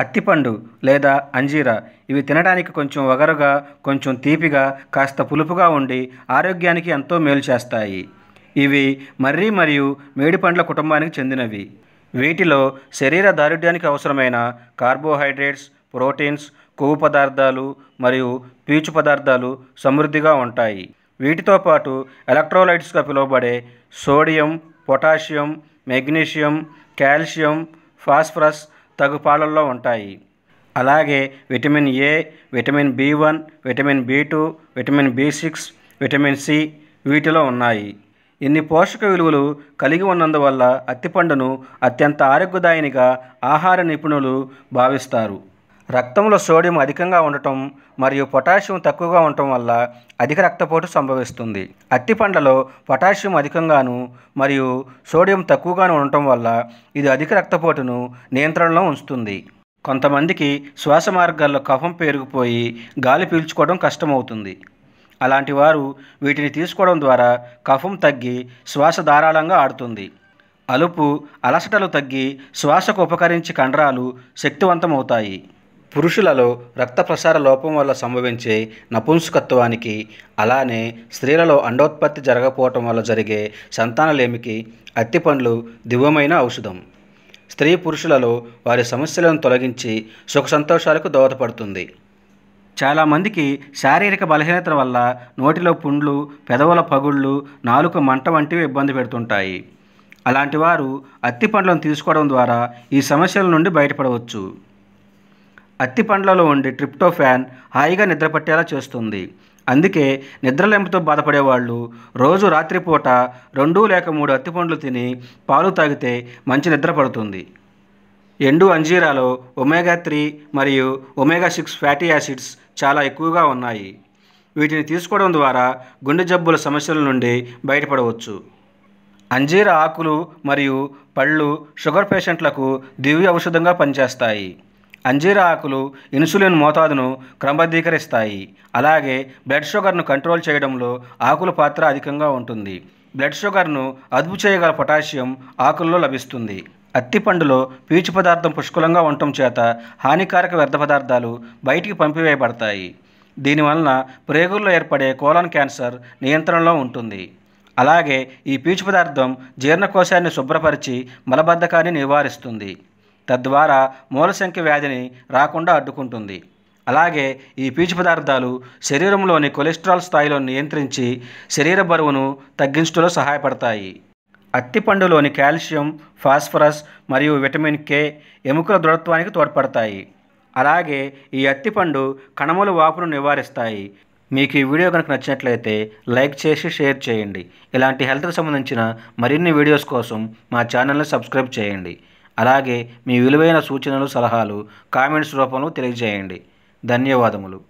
అత్తిపండు లేదా అంజీరా ఇవి తినడానికి కొంచెం వగరుగా కొంచెం తీపిగా కాస్త పులుపుగా ఉండి ఆరోగ్యానికి ఎంతో మేలు చేస్తాయి ఇవి మర్రి మరియు మేడిపండ్ల కుటుంబానికి చెందినవి వీటిలో శరీర దారుఢ్యానికి అవసరమైన కార్బోహైడ్రేట్స్ ప్రోటీన్స్ కొవ్వు పదార్థాలు మరియు పీచు పదార్థాలు సమృద్ధిగా ఉంటాయి వీటితో పాటు ఎలక్ట్రోలైట్స్గా పిలువబడే sodium potassium magnesium calcium phosphorus తగు పాలల్లో ఉంటాయి అలాగే vitamin A vitamin B one vitamin B two vitamin B six vitamin C వీటిలో ఉన్నాయి ఇన్ని పోషక విలువలు కలిగి ఉన్నందువల్ల అత్తిపండును అత్యంత ఆరోగ్యదాయనిగా ఆహార నిపుణులు భావిస్తారు రక్తంలో సోడియం అధికంగా ఉండటం మరియు పొటాషియం తక్కువగా ఉండటం వల్ల అధిక రక్తపోటు సంభవిస్తుంది అత్తి పండ్లలో పొటాషియం అధికంగాను మరియు సోడియం తక్కువగాను ఉండటం వల్ల ఇది అధిక రక్తపోటును నియంత్రణలో ఉంచుతుంది కొంతమందికి శ్వాస మార్గాల్లో కఫం పేరుకుపోయి గాలి పీల్చుకోవడం కష్టమవుతుంది అలాంటి వారు వీటిని తీసుకోవడం ద్వారా కఫం తగ్గి శ్వాస ధారాళంగా ఆడుతుంది అలుపు అలసటలు తగ్గి శ్వాసకు ఉపకరించి కండరాలు శక్తివంతమవుతాయి పురుషులలో రక్త ప్రసార లోపం వల్ల సంభవించే నపుంసకత్వానికి అలానే స్త్రీలలో అండోత్పత్తి జరగకపోవటం వల్ల జరిగే సంతానలేమికి అత్తి పండ్లు దివ్యమైన ఔషధం స్త్రీ పురుషులలో వారి సమస్యలను తొలగించి సుఖ సంతోషాలకు దోహదపడుతుంది చాలామందికి శారీరక బలహీనత వల్ల నోటిలో పుండ్లు పెదవుల పగుళ్ళు నాలుక మంట వంటివి ఇబ్బంది పెడుతుంటాయి అలాంటి వారు అత్తి పండ్లను తీసుకోవడం ద్వారా ఈ సమస్యల నుండి బయటపడవచ్చు అత్తి పండ్లలో ఉండే ట్రిప్టోఫాన్ హాయిగా నిద్రపట్టేలా చేస్తుంది అందుకే నిద్రలేమితో బాధపడేవాళ్ళు రోజు రాత్రిపూట రెండు లేక మూడు అత్తి పండ్లు తిని పాలు తాగితే మంచి నిద్ర పడుతుంది ఎండు అంజీరాలో ఒమేగా త్రీ మరియు ఒమేగా సిక్స్ ఫ్యాటీ యాసిడ్స్ చాలా ఎక్కువగా ఉన్నాయి వీటిని తీసుకోవడం ద్వారా గుండె జబ్బుల సమస్యల నుండి బయటపడవచ్చు అంజీర ఆకులు మరియు పళ్ళు షుగర్ పేషెంట్లకు దివ్య ఔషధంగా పనిచేస్తాయి అంజీర ఆకులు ఇన్సులిన్ మోతాదును క్రమబద్ధీకరిస్తాయి అలాగే బ్లడ్ షుగర్ను కంట్రోల్ చేయడంలో ఆకుల పాత్ర అధికంగా ఉంటుంది బ్లడ్ షుగర్ను అదుపు చేయగల పొటాషియం ఆకుల్లో లభిస్తుంది అత్తి పండులో పీచు పదార్థం పుష్కలంగా ఉండటం చేత హానికారక వ్యర్థ పదార్థాలు బయటికి పంపివేయబడతాయి దీనివలన ప్రేగుల్లో ఏర్పడే కోలన్ క్యాన్సర్ నియంత్రణలో ఉంటుంది అలాగే ఈ పీచు పదార్థం జీర్ణకోశాన్ని శుభ్రపరిచి మలబద్ధకాన్ని నివారిస్తుంది తద్వారా సంఖ్య వ్యాధిని రాకుండా అడ్డుకుంటుంది అలాగే ఈ పీచు పదార్థాలు శరీరంలోని కొలెస్ట్రాల్ స్థాయిలను నియంత్రించి శరీర బరువును తగ్గించడంలో సహాయపడతాయి అత్తిపండులోని కాల్షియం ఫాస్ఫరస్ మరియు విటమిన్ కే ఎముకల దృఢత్వానికి తోడ్పడతాయి అలాగే ఈ అత్తిపండు కణముల వాపును నివారిస్తాయి మీకు ఈ వీడియో కనుక నచ్చినట్లయితే లైక్ చేసి షేర్ చేయండి ఇలాంటి హెల్త్కి సంబంధించిన మరిన్ని వీడియోస్ కోసం మా ఛానల్ని సబ్స్క్రైబ్ చేయండి అలాగే మీ విలువైన సూచనలు సలహాలు కామెంట్స్ రూపంలో తెలియజేయండి ధన్యవాదములు